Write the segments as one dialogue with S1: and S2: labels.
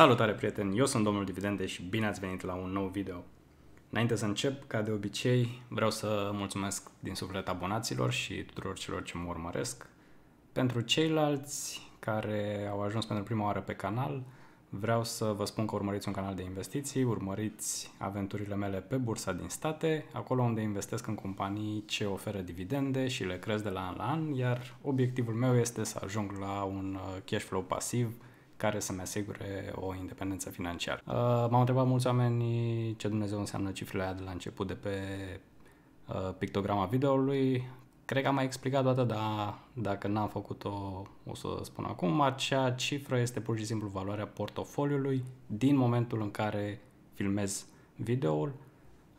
S1: Salutare prieteni, eu sunt domnul Dividende și bine ați venit la un nou video. Înainte să încep, ca de obicei, vreau să mulțumesc din suflet abonaților și tuturor celor ce mă urmăresc. Pentru ceilalți care au ajuns pentru prima oară pe canal, vreau să vă spun că urmăriți un canal de investiții, urmăriți aventurile mele pe bursa din state, acolo unde investesc în companii ce oferă dividende și le cresc de la an la an, iar obiectivul meu este să ajung la un uh, cash flow pasiv, care să-mi asigure o independență financiară. Uh, m-au întrebat mulți oameni ce Dumnezeu înseamnă cifrele aia de la început de pe uh, pictograma videoului. Cred că am mai explicat toată, dar dacă n-am făcut-o, o să spun acum. Acea cifră este pur și simplu valoarea portofoliului din momentul în care filmez videoul.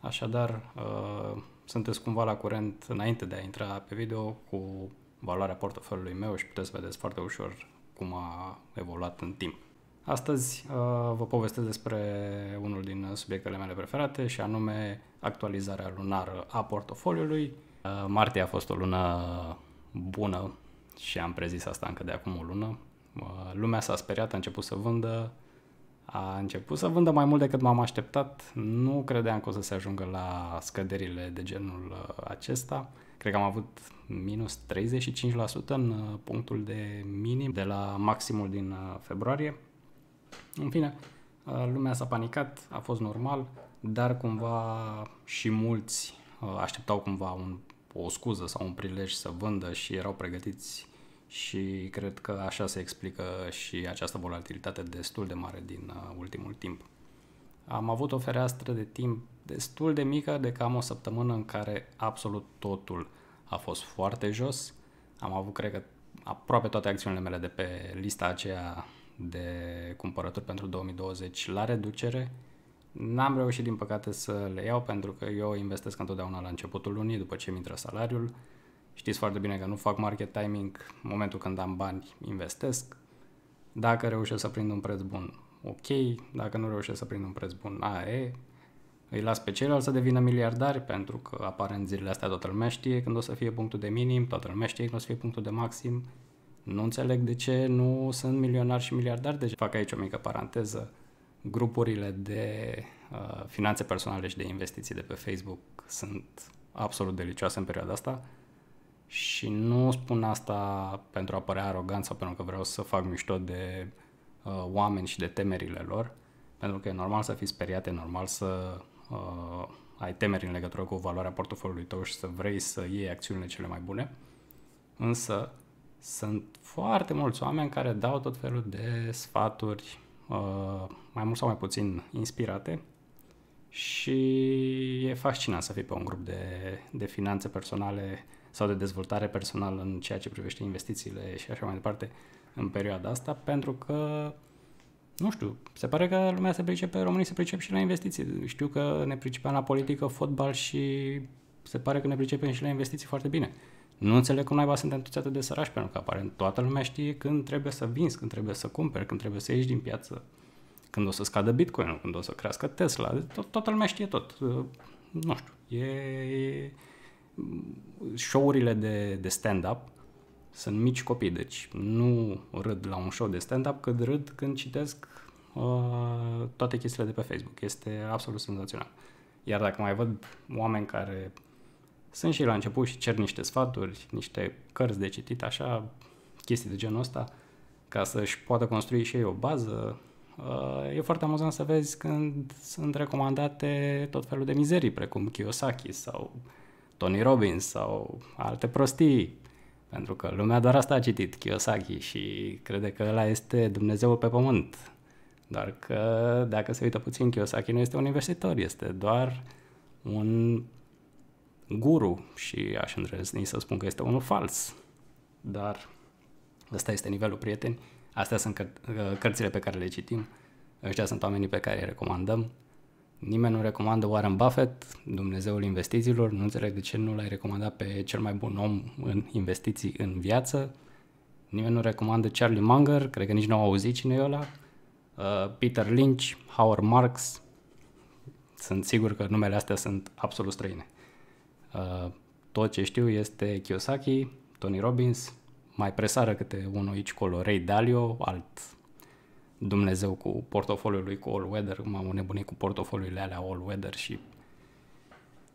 S1: Așadar, uh, sunteți cumva la curent înainte de a intra pe video cu valoarea portofoliului meu și puteți vedeți foarte ușor cum a evoluat în timp. Astăzi uh, vă povestesc despre unul din subiectele mele preferate și anume actualizarea lunară a portofoliului. Uh, martie a fost o lună bună și am prezis asta încă de acum o lună. Uh, lumea s-a speriat, a început să vândă, a început să vândă mai mult decât m-am așteptat. Nu credeam că o să se ajungă la scăderile de genul acesta cred că am avut minus 35% în uh, punctul de minim de la maximul din uh, februarie. În fine, uh, lumea s-a panicat, a fost normal, dar cumva și mulți așteptau cumva un, o scuză sau un prilej să vândă și erau pregătiți și cred că așa se explică și această volatilitate destul de mare din ultimul timp. Am avut o fereastră de timp destul de mică, de cam o săptămână în care absolut totul a fost foarte jos. Am avut, cred că, aproape toate acțiunile mele de pe lista aceea de cumpărături pentru 2020 la reducere. N-am reușit, din păcate, să le iau pentru că eu investesc întotdeauna la începutul lunii, după ce mi intră salariul. Știți foarte bine că nu fac market timing, în momentul când am bani investesc. Dacă reușesc să prind un preț bun, ok, dacă nu reușesc să prind un preț bun, a, e, îi las pe ceilalți să devină miliardari, pentru că în zilele astea toată lumea știe când o să fie punctul de minim, toată lumea știe când o să fie punctul de maxim. Nu înțeleg de ce nu sunt milionari și miliardari, deci fac aici o mică paranteză. Grupurile de uh, finanțe personale și de investiții de pe Facebook sunt absolut delicioase în perioada asta și nu spun asta pentru a părea arogant sau pentru că vreau să fac mișto de uh, oameni și de temerile lor, pentru că e normal să fii speriat, e normal să uh, ai temeri în legătură cu valoarea portofoliului tău și să vrei să iei acțiunile cele mai bune, însă sunt foarte mulți oameni care dau tot felul de sfaturi uh, mai mult sau mai puțin inspirate și e fascinant să fii pe un grup de, de finanțe personale sau de dezvoltare personală în ceea ce privește investițiile și așa mai departe în perioada asta, pentru că nu știu, se pare că lumea se pricepe, românii se pricep și la investiții. Știu că ne pricepeam la politică, fotbal și se pare că ne pricepem și la investiții foarte bine. Nu înțeleg cum naiba suntem toți atât de sărași, pentru că aparent toată lumea știe când trebuie să vinzi, când trebuie să cumperi, când trebuie să ieși din piață, când o să scadă Bitcoin, când o să crească Tesla, tot, toată lumea știe tot. Nu știu, e, show-urile de, de stand-up sunt mici copii, deci nu râd la un show de stand-up, cât râd când citesc uh, toate chestiile de pe Facebook. Este absolut senzațional. Iar dacă mai văd oameni care sunt și la început și cer niște sfaturi, niște cărți de citit, așa, chestii de genul ăsta, ca să-și poată construi și ei o bază, uh, e foarte amuzant să vezi când sunt recomandate tot felul de mizerii, precum Kiyosaki sau Tony Robbins sau alte prostii pentru că lumea doar asta a citit, Kiyosaki, și crede că ăla este Dumnezeu pe pământ. Doar că, dacă se uită puțin, Kiyosaki nu este un investitor, este doar un guru și aș îndrăzni să spun că este unul fals. Dar ăsta este nivelul, prieteni. Astea sunt căr- cărțile pe care le citim. Ăștia sunt oamenii pe care îi recomandăm. Nimeni nu recomandă Warren Buffett, Dumnezeul investițiilor, nu înțeleg de ce nu l-ai recomandat pe cel mai bun om în investiții în viață. Nimeni nu recomandă Charlie Munger, cred că nici nu au auzit cine e ăla. Uh, Peter Lynch, Howard Marks, sunt sigur că numele astea sunt absolut străine. Uh, tot ce știu este Kiyosaki, Tony Robbins, mai presară câte unul aici colo, Ray Dalio, alt Dumnezeu cu portofoliul lui cu all weather, m-am nebunit cu portofoliile alea all weather și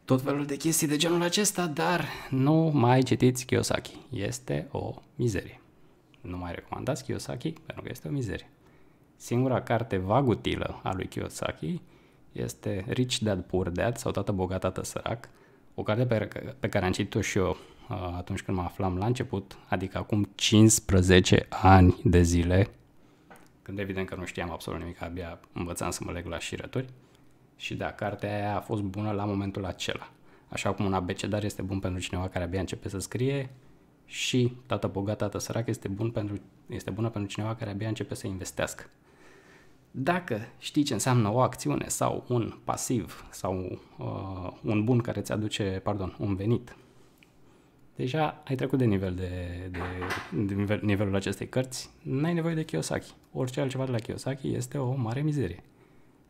S1: tot felul de chestii de genul acesta, dar nu mai citiți Kiyosaki. Este o mizerie. Nu mai recomandați Kiyosaki pentru că este o mizerie. Singura carte vagutilă a lui Kiyosaki este Rich Dad Poor Dad sau Tată Bogat, Tată Sărac, o carte pe, pe care am citit-o și eu uh, atunci când mă aflam la început, adică acum 15 ani de zile, când evident că nu știam absolut nimic, abia învățam să mă leg la șirături. Și da, cartea aia a fost bună la momentul acela. Așa cum un abecedar este bun pentru cineva care abia începe să scrie și tată bogat, tată sărac este, bun pentru, este bună pentru cineva care abia începe să investească. Dacă știi ce înseamnă o acțiune sau un pasiv sau uh, un bun care ți aduce, pardon, un venit deja ai trecut de nivel de, de, de nivel, nivelul acestei cărți, n-ai nevoie de Kiyosaki. Orice altceva de la Kiyosaki este o mare mizerie.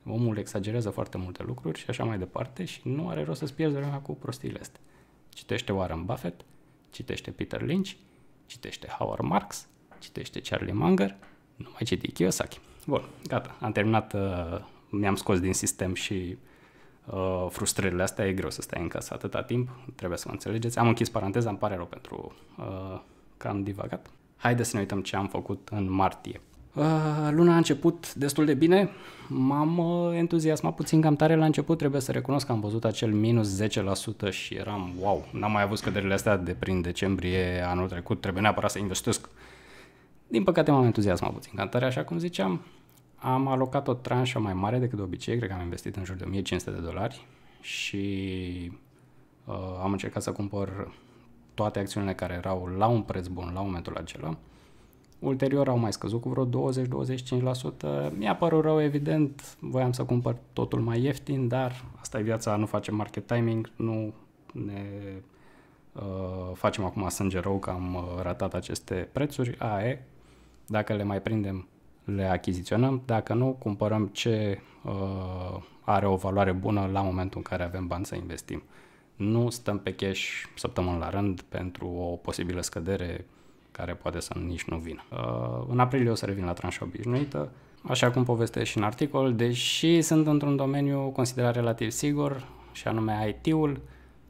S1: Omul exagerează foarte multe lucruri și așa mai departe și nu are rost să-ți pierzi vremea cu prostiile astea. Citește Warren Buffett, citește Peter Lynch, citește Howard Marks, citește Charlie Munger, nu mai citi Kiyosaki. Bun, gata, am terminat, uh, mi-am scos din sistem și uh, frustrările astea, e greu să stai în casă atâta timp, trebuie să mă înțelegeți. Am închis paranteza, îmi pare rău pentru uh, că am divagat. Haideți să ne uităm ce am făcut în martie. Uh, luna a început destul de bine, m-am uh, entuziasmat puțin cam tare la început, trebuie să recunosc că am văzut acel minus 10% și eram wow, n-am mai avut scăderile astea de prin decembrie anul trecut, trebuie neapărat să investesc. Din păcate m-am entuziasmat puțin cam tare, așa cum ziceam, am alocat o tranșă mai mare decât de obicei, cred că am investit în jur de 1500 de dolari și uh, am încercat să cumpăr toate acțiunile care erau la un preț bun la momentul acela. Ulterior au mai scăzut cu vreo 20-25%. Mi-a părut rău, evident, voiam să cumpăr totul mai ieftin, dar asta e viața, nu facem market timing, nu ne uh, facem acum sânge rău că am uh, ratat aceste prețuri. A, e, dacă le mai prindem le achiziționăm, dacă nu, cumpărăm ce uh, are o valoare bună la momentul în care avem bani să investim. Nu stăm pe cash săptămâni la rând pentru o posibilă scădere care poate să nici nu vină. Uh, în aprilie o să revin la tranșa obișnuită, așa cum povestesc și în articol, deși sunt într-un domeniu considerat relativ sigur, și anume IT-ul,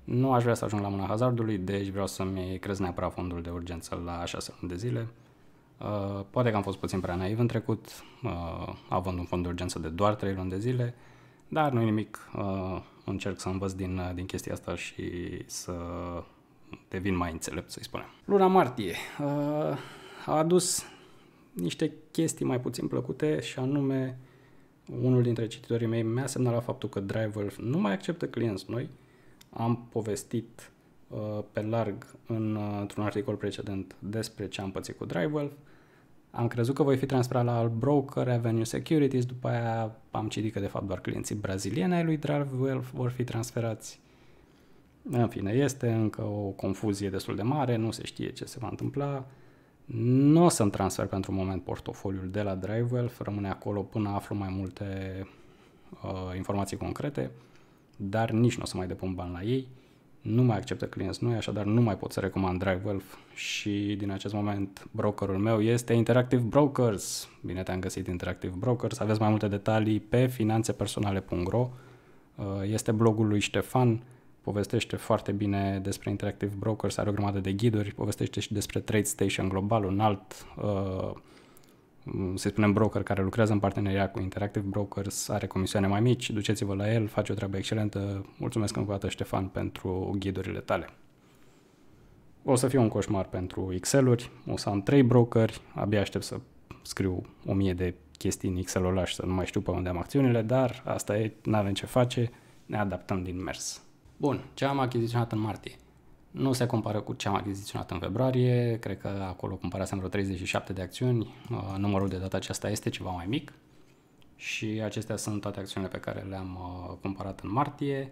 S1: nu aș vrea să ajung la mâna hazardului, deci vreau să-mi crez neapărat fondul de urgență la 6 luni de zile. Uh, poate că am fost puțin prea naiv în trecut, uh, având un fond de urgență de doar 3 luni de zile, dar nu nimic, uh, încerc să învăț din, uh, din chestia asta și să devin mai înțelept, să-i spunem. Luna martie uh, a adus niște chestii mai puțin plăcute și anume unul dintre cititorii mei mi-a la faptul că Driver nu mai acceptă clienți noi. Am povestit uh, pe larg în, uh, într-un articol precedent despre ce am pățit cu Driver. Uh, am crezut că voi fi transferat la alt broker, Avenue Securities, după aia am citit că de fapt doar clienții brazilieni ai lui Drivewell vor fi transferați. În fine, este încă o confuzie destul de mare, nu se știe ce se va întâmpla. Nu o să-mi transfer pentru moment portofoliul de la Drivewell, rămâne acolo până aflu mai multe uh, informații concrete, dar nici nu o să mai depun bani la ei nu mai acceptă clienți noi, așadar nu mai pot să recomand DriveWealth și din acest moment brokerul meu este Interactive Brokers. Bine te-am găsit Interactive Brokers, aveți mai multe detalii pe finanțepersonale.ro, uh, este blogul lui Ștefan, povestește foarte bine despre Interactive Brokers, are o grămadă de ghiduri, povestește și despre Trade Station Global, un alt uh, Mm, să spunem, broker care lucrează în parteneriat cu Interactive Brokers, are comisioane mai mici, duceți-vă la el, face o treabă excelentă. Mulțumesc încă o dată, Ștefan, pentru ghidurile tale. O să fie un coșmar pentru Excel-uri, o să am trei brokeri, abia aștept să scriu 1000 de chestii în Excel-ul și să nu mai știu pe unde am acțiunile, dar asta e, n avem ce face, ne adaptăm din mers. Bun, ce am achiziționat în martie? Nu se compară cu ce am achiziționat în februarie, cred că acolo cumpărasem vreo 37 de acțiuni, uh, numărul de data aceasta este ceva mai mic și acestea sunt toate acțiunile pe care le-am uh, cumpărat în martie.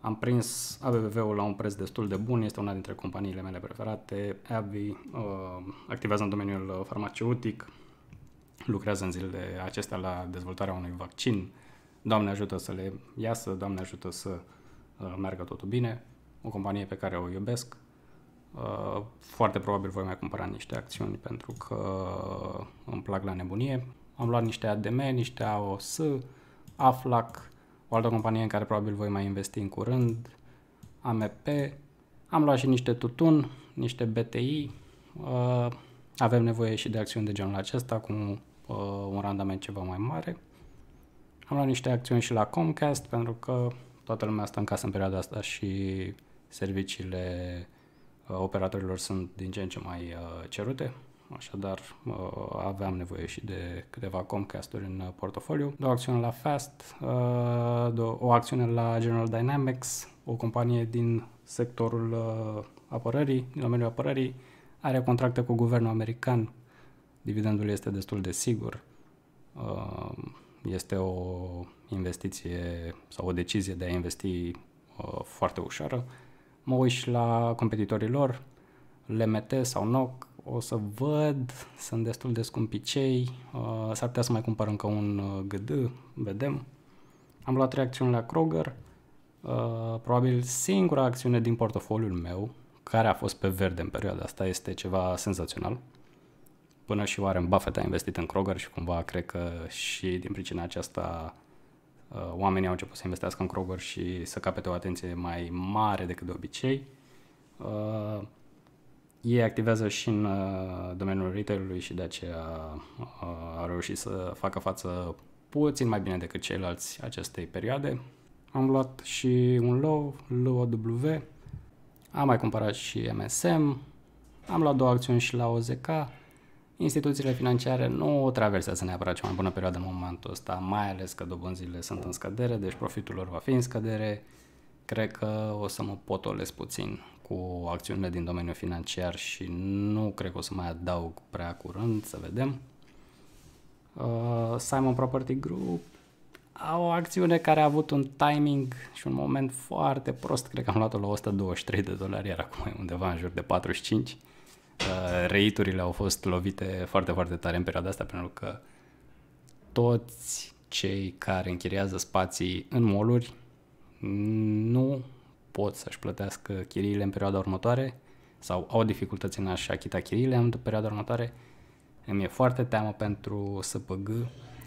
S1: Am prins ABBV-ul la un preț destul de bun, este una dintre companiile mele preferate. AbbVie uh, activează în domeniul farmaceutic, lucrează în zilele acestea la dezvoltarea unui vaccin. Doamne ajută să le iasă, Doamne ajută să meargă totul bine o companie pe care o iubesc, uh, foarte probabil voi mai cumpăra niște acțiuni pentru că îmi plac la nebunie. Am luat niște ADM, niște AOS, Aflac, o altă companie în care probabil voi mai investi în curând, AMP, am luat și niște tutun, niște BTI, uh, avem nevoie și de acțiuni de genul acesta cu uh, un randament ceva mai mare. Am luat niște acțiuni și la Comcast pentru că toată lumea stă în casă în perioada asta și serviciile uh, operatorilor sunt din ce în ce mai uh, cerute, așadar uh, aveam nevoie și de câteva Comcast-uri în portofoliu. Două acțiuni la Fast, o acțiune la General Dynamics, o companie din sectorul apărării, din domeniul apărării, are contracte cu guvernul american, dividendul este destul de sigur, este o investiție sau o decizie de a investi foarte ușoară, mă și la competitorilor, le LMT sau NOC, o să văd, sunt destul de scumpicei, uh, s-ar putea să mai cumpăr încă un uh, GD, vedem. Am luat trei acțiuni la Kroger, uh, probabil singura acțiune din portofoliul meu care a fost pe verde în perioada asta este ceva senzațional. Până și Warren Buffett a investit în Kroger și cumva cred că și din pricina aceasta Uh, oamenii au început să investească în Kroger și să capete o atenție mai mare decât de obicei. Uh, ei activează și în uh, domeniul retailului și de aceea uh, au reușit să facă față puțin mai bine decât ceilalți acestei perioade. Am luat și un LOW, LOW, am mai cumpărat și MSM, am luat două acțiuni și la OZK, instituțiile financiare nu traversează neapărat cea mai bună perioadă în momentul ăsta, mai ales că dobânzile sunt în scădere, deci profitul lor va fi în scădere. Cred că o să mă potolesc puțin cu acțiunile din domeniul financiar și nu cred că o să mai adaug prea curând, să vedem. Uh, Simon Property Group au o acțiune care a avut un timing și un moment foarte prost, cred că am luat-o la 123 de dolari, iar acum e undeva în jur de 45 Uh, reiturile au fost lovite foarte, foarte tare în perioada asta, pentru că toți cei care închiriază spații în moluri nu pot să-și plătească chiriile în perioada următoare sau au dificultăți în a-și achita chiriile în perioada următoare. Îmi e foarte teamă pentru SPG.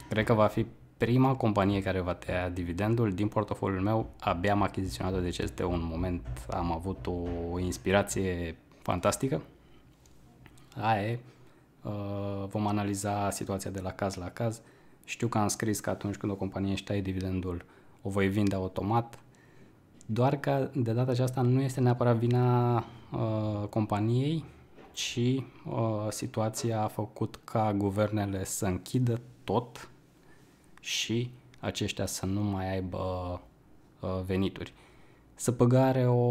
S1: Cred că va fi prima companie care va tăia dividendul din portofoliul meu. Abia am achiziționat-o, deci este un moment, am avut o inspirație fantastică AE, uh, vom analiza situația de la caz la caz. Știu că am scris că atunci când o companie își taie dividendul, o voi vinde automat, doar că de data aceasta nu este neapărat vina uh, companiei, ci uh, situația a făcut ca guvernele să închidă tot și aceștia să nu mai aibă uh, venituri. Săpăgare o,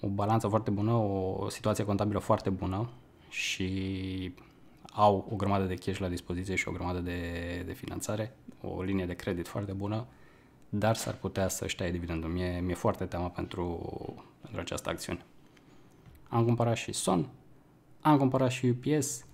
S1: o balanță foarte bună, o situație contabilă foarte bună, și au o grămadă de cash la dispoziție și o grămadă de, de finanțare, o linie de credit foarte bună, dar s-ar putea să-și taie dividendul. Mie, mi-e foarte teamă pentru, pentru această acțiune. Am cumpărat și Son, am cumpărat și UPS,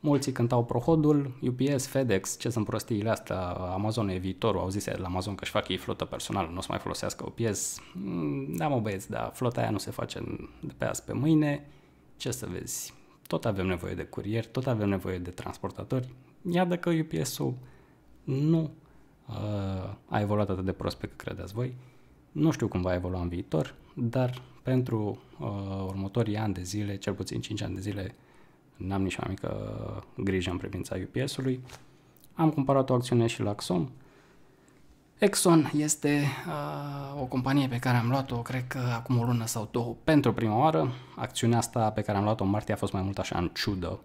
S1: mulți cântau prohodul, UPS, FedEx, ce sunt prostiile astea, Amazon e viitorul, au zis la Amazon că își fac ei flotă personală, nu o să mai folosească UPS. Mm, da mă băieți, dar flota aia nu se face de pe azi pe mâine, ce să vezi, tot avem nevoie de curier, tot avem nevoie de transportatori. Iată că UPS-ul nu uh, a evoluat atât de prost pe cât credeți voi. Nu știu cum va evolua în viitor, dar pentru uh, următorii ani de zile, cel puțin 5 ani de zile, n-am nici o mică grijă în privința UPS-ului. Am cumpărat o acțiune și la Axon, Exxon este uh, o companie pe care am luat-o, cred că acum o lună sau două, pentru prima oară. Acțiunea asta pe care am luat-o în martie a fost mai mult așa în ciudă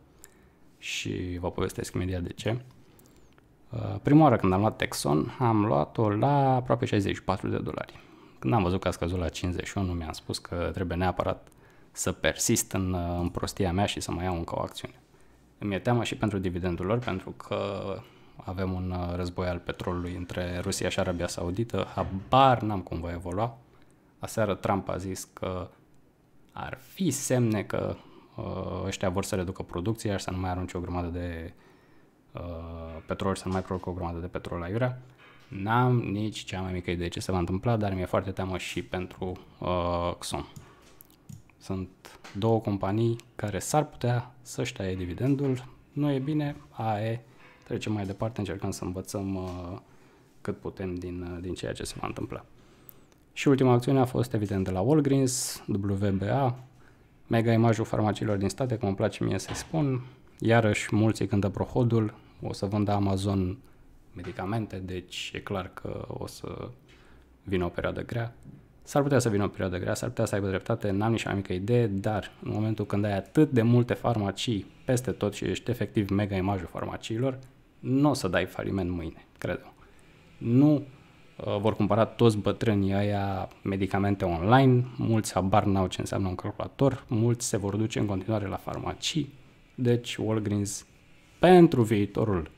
S1: și vă povestesc imediat de ce. Uh, prima oară când am luat Exxon, am luat-o la aproape 64 de dolari. Când am văzut că a scăzut la 51, mi-am spus că trebuie neapărat să persist în, uh, în prostia mea și să mai iau încă o acțiune. Îmi e teamă și pentru dividendul lor, pentru că avem un uh, război al petrolului între Rusia și Arabia Saudită, habar n-am cum va evolua. Aseară Trump a zis că ar fi semne că uh, ăștia vor să reducă producția și să nu mai arunce o grămadă de uh, petrol și să nu mai producă o grămadă de petrol la Iurea. N-am nici cea mai mică idee ce se va întâmpla, dar mi-e foarte teamă și pentru uh, Xom. Sunt două companii care s-ar putea să-și taie dividendul, nu e bine, a e trecem mai departe, încercăm să învățăm uh, cât putem din, uh, din ceea ce se va întâmpla. Și ultima acțiune a fost evident de la Walgreens, WBA, mega imajul farmaciilor din state, cum îmi place mie să-i spun. Iarăși, mulți când cântă prohodul, o să vândă Amazon medicamente, deci e clar că o să vină o perioadă grea. S-ar putea să vină o perioadă grea, s-ar putea să aibă dreptate, n-am nici mică idee, dar în momentul când ai atât de multe farmacii peste tot și ești efectiv mega imajul farmaciilor, nu o să dai faliment mâine, cred eu. Nu uh, vor cumpăra toți bătrânii aia medicamente online, mulți abar n-au ce înseamnă un calculator, mulți se vor duce în continuare la farmacii, deci Walgreens pentru viitorul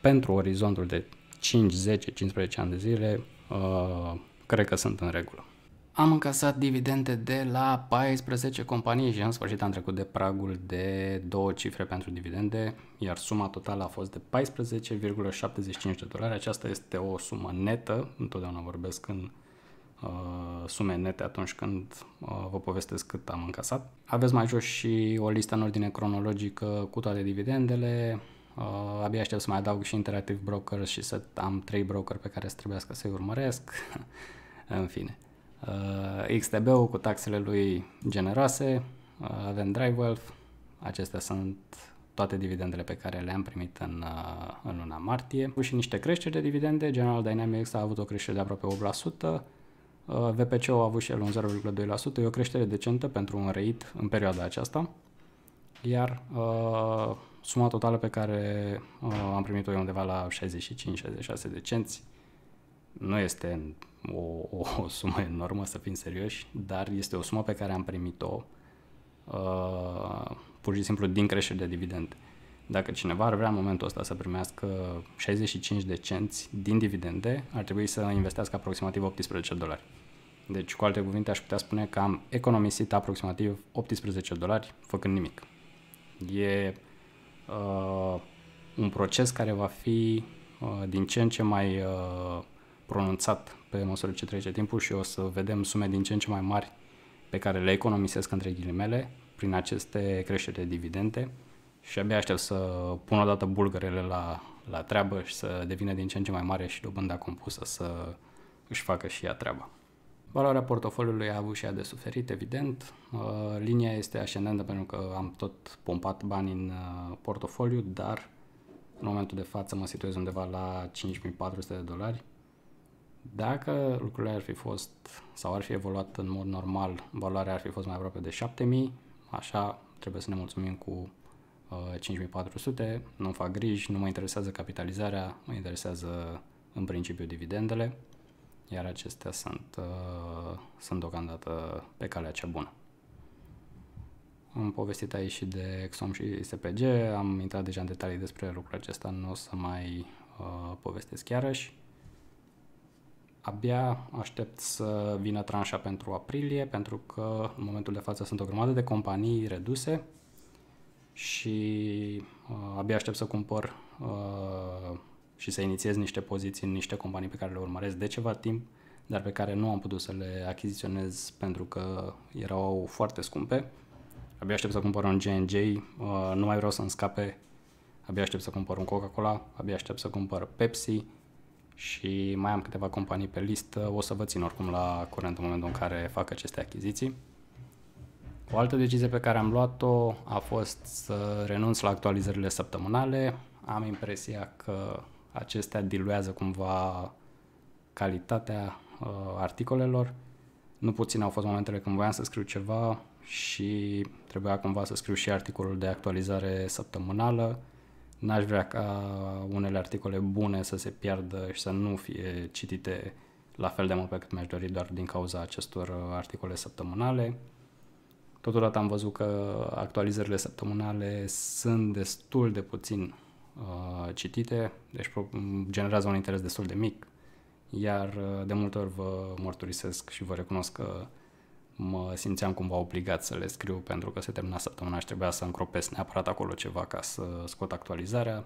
S1: pentru orizontul de 5, 10, 15 ani de zile, uh, cred că sunt în regulă. Am încasat dividende de la 14 companii și în sfârșit am trecut de pragul de două cifre pentru dividende, iar suma totală a fost de 14,75 de dolari. Aceasta este o sumă netă, întotdeauna vorbesc în uh, sume nete atunci când uh, vă povestesc cât am încasat. Aveți mai jos și o listă în ordine cronologică cu toate dividendele, Uh, abia aștept să mai adaug și Interactive Brokers și să am trei broker pe care să trebuiască să-i urmăresc. în fine. Uh, XTB-ul cu taxele lui generoase, uh, avem DriveWealth, acestea sunt toate dividendele pe care le-am primit în, uh, în luna martie și niște creșteri de dividende. General Dynamics a avut o creștere de aproape 8%, vpc a avut și el un 0,2%, e o creștere decentă pentru un reit în perioada aceasta, iar uh, suma totală pe care uh, am primit-o e undeva la 65-66 de cenți, nu este o, o, o sumă enormă, să fim serioși, dar este o sumă pe care am primit-o uh, pur și simplu din creștere de dividend. Dacă cineva ar vrea în momentul ăsta să primească 65 de cenți din dividende, ar trebui să investească aproximativ 18 dolari. Deci, cu alte cuvinte, aș putea spune că am economisit aproximativ 18 dolari făcând nimic. E uh, un proces care va fi uh, din ce în ce mai uh, pronunțat pe măsură ce trece timpul și o să vedem sume din ce în ce mai mari pe care le economisesc între ghilimele prin aceste creșteri de dividende și abia aștept să pun odată bulgărele la, la treabă și să devină din ce în ce mai mare și dobânda compusă să își facă și ea treaba. Valoarea portofoliului a avut și ea de suferit, evident. Uh, linia este ascendentă pentru că am tot pompat bani în uh, portofoliu, dar în momentul de față mă situez undeva la 5400 de dolari, dacă lucrurile ar fi fost sau ar fi evoluat în mod normal, valoarea ar fi fost mai aproape de 7000, așa trebuie să ne mulțumim cu uh, 5400, nu fac griji, nu mă interesează capitalizarea, mă interesează în principiu dividendele, iar acestea sunt, uh, sunt deocamdată pe calea cea bună. Am povestit aici și de Exxon și SPG, am intrat deja în detalii despre lucrul acesta, nu o să mai uh, povestesc iarăși abia aștept să vină tranșa pentru aprilie, pentru că în momentul de față sunt o grămadă de companii reduse și uh, abia aștept să cumpăr uh, și să inițiez niște poziții în niște companii pe care le urmăresc de ceva timp, dar pe care nu am putut să le achiziționez pentru că erau foarte scumpe. Abia aștept să cumpăr un J&J, uh, nu mai vreau să-mi scape, abia aștept să cumpăr un Coca-Cola, abia aștept să cumpăr Pepsi, și mai am câteva companii pe listă, o să vă țin oricum la curent în momentul în care fac aceste achiziții. O altă decizie pe care am luat-o a fost să renunț la actualizările săptămânale. Am impresia că acestea diluează cumva calitatea uh, articolelor. Nu puțin au fost momentele când voiam să scriu ceva și trebuia cumva să scriu și articolul de actualizare săptămânală N-aș vrea ca unele articole bune să se piardă și să nu fie citite la fel de mult pe cât mi-aș dori doar din cauza acestor uh, articole săptămânale. Totodată am văzut că actualizările săptămânale sunt destul de puțin uh, citite, deci mm, generează un interes destul de mic, iar uh, de multe ori vă mărturisesc și vă recunosc că mă simțeam cumva obligat să le scriu pentru că se termina săptămâna și trebuia să încropesc neapărat acolo ceva ca să scot actualizarea.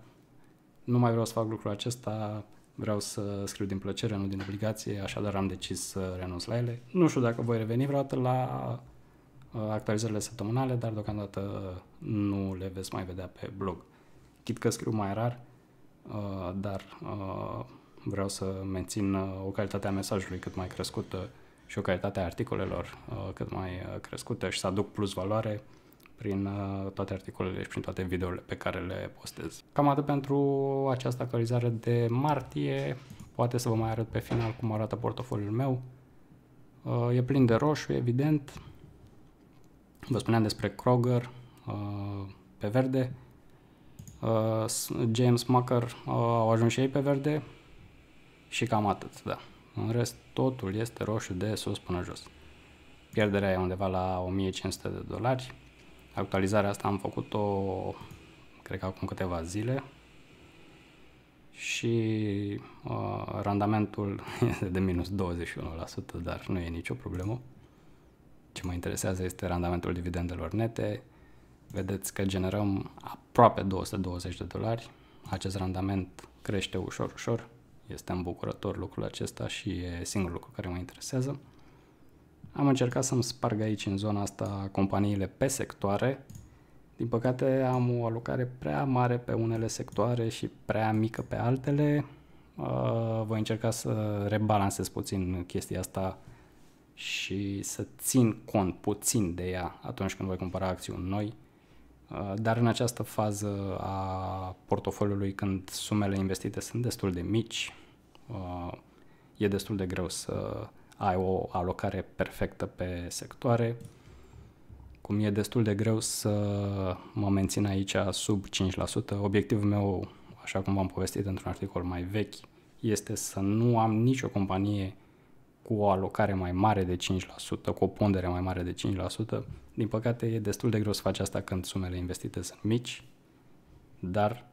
S1: Nu mai vreau să fac lucrul acesta, vreau să scriu din plăcere, nu din obligație, așadar am decis să renunț la ele. Nu știu dacă voi reveni vreodată la uh, actualizările săptămânale, dar deocamdată nu le veți mai vedea pe blog. Chit că scriu mai rar, uh, dar uh, vreau să mențin o calitate a mesajului cât mai crescută și o calitate a articolelor uh, cât mai uh, crescută și să aduc plus valoare prin uh, toate articolele și prin toate videourile pe care le postez. Cam atât pentru această actualizare de martie. Poate să vă mai arăt pe final cum arată portofoliul meu. E plin de roșu, evident. Vă spuneam despre Kroger pe verde. James Mucker au ajuns și ei pe verde. Și cam atât, da. În rest, totul este roșu de sus până jos. Pierderea e undeva la 1500 de dolari. Actualizarea asta am făcut-o, cred că acum câteva zile, și uh, randamentul este de minus 21%, dar nu e nicio problemă. Ce mă interesează este randamentul dividendelor nete. Vedeți că generăm aproape 220 de dolari. Acest randament crește ușor, ușor. Este îmbucurător lucrul acesta și e singurul lucru care mă interesează. Am încercat să-mi sparg aici, în zona asta, companiile pe sectoare. Din păcate am o alocare prea mare pe unele sectoare și prea mică pe altele. Uh, voi încerca să rebalansez puțin chestia asta și să țin cont puțin de ea atunci când voi cumpăra acțiuni noi, uh, dar în această fază a portofoliului, când sumele investite sunt destul de mici, Uh, e destul de greu să ai o alocare perfectă pe sectoare, cum e destul de greu să mă mențin aici sub 5%. Obiectivul meu, așa cum v-am povestit într-un articol mai vechi, este să nu am nicio companie cu o alocare mai mare de 5%, cu o pondere mai mare de 5%. Din păcate, e destul de greu să faci asta când sumele investite sunt mici, dar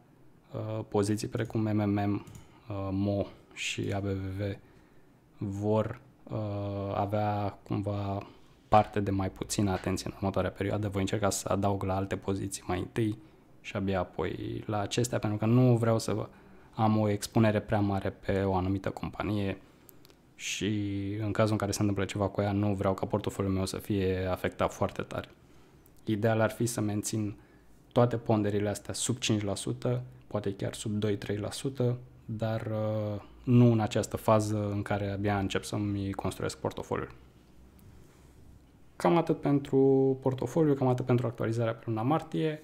S1: uh, poziții precum MMM, uh, MO, și ABVV vor uh, avea cumva parte de mai puțină atenție în următoarea perioadă. Voi încerca să adaug la alte poziții mai întâi și abia apoi la acestea, pentru că nu vreau să am o expunere prea mare pe o anumită companie și în cazul în care se întâmplă ceva cu ea, nu vreau ca portofoliul meu să fie afectat foarte tare. Ideal ar fi să mențin toate ponderile astea sub 5%, poate chiar sub 2-3%, dar uh, nu în această fază în care abia încep să-mi construiesc portofoliul. Cam atât pentru portofoliu, cam atât pentru actualizarea pe luna martie.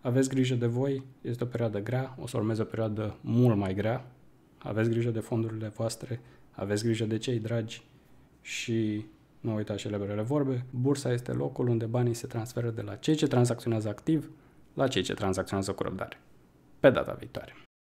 S1: Aveți grijă de voi, este o perioadă grea, o să urmeze o perioadă mult mai grea. Aveți grijă de fondurile voastre, aveți grijă de cei dragi și nu uitați celebrele vorbe. Bursa este locul unde banii se transferă de la cei ce tranzacționează activ la cei ce tranzacționează cu răbdare. Pe data viitoare!